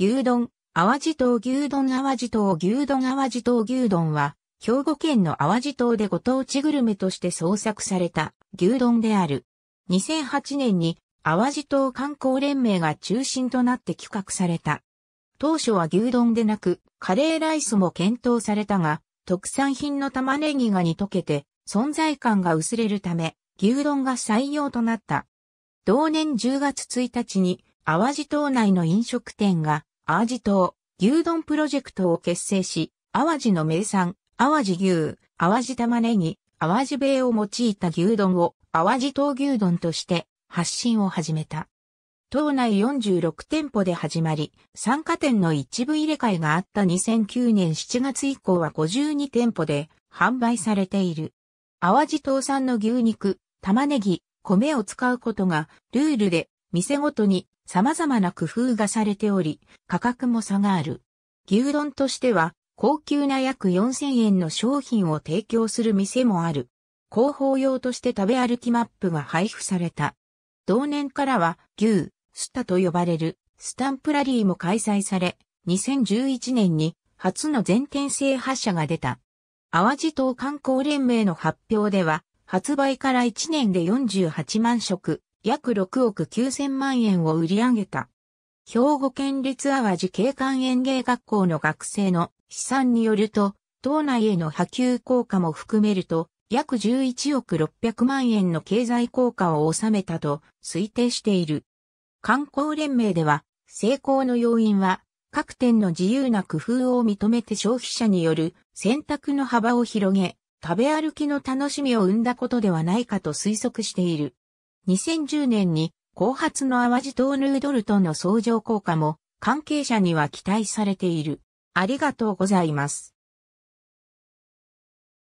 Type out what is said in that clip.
牛丼、淡路島牛丼淡路島牛丼淡路島牛丼は、兵庫県の淡路島でご当地グルメとして創作された牛丼である。2008年に淡路島観光連盟が中心となって企画された。当初は牛丼でなく、カレーライスも検討されたが、特産品の玉ねぎが煮溶けて、存在感が薄れるため、牛丼が採用となった。同年10月1日に、淡路島内の飲食店が、淡路島牛丼プロジェクトを結成し、淡路の名産、淡路牛、淡路玉ねぎ、淡路米を用いた牛丼を淡路島牛丼として発信を始めた。島内46店舗で始まり、参加店の一部入れ替えがあった2009年7月以降は52店舗で販売されている。淡路島産の牛肉、玉ねぎ、米を使うことがルールで店ごとに様々な工夫がされており、価格も差がある。牛丼としては、高級な約4000円の商品を提供する店もある。広報用として食べ歩きマップが配布された。同年からは牛、スタと呼ばれるスタンプラリーも開催され、2011年に初の全店制発車が出た。淡路島観光連盟の発表では、発売から1年で48万食、約6億9000万円を売り上げた。兵庫県立淡路景観園芸学校の学生の試算によると、島内への波及効果も含めると、約11億600万円の経済効果を収めたと推定している。観光連盟では、成功の要因は、各店の自由な工夫を認めて消費者による選択の幅を広げ、食べ歩きの楽しみを生んだことではないかと推測している。2010年に後発の淡路島ヌードルとの相乗効果も関係者には期待されている。ありがとうございます。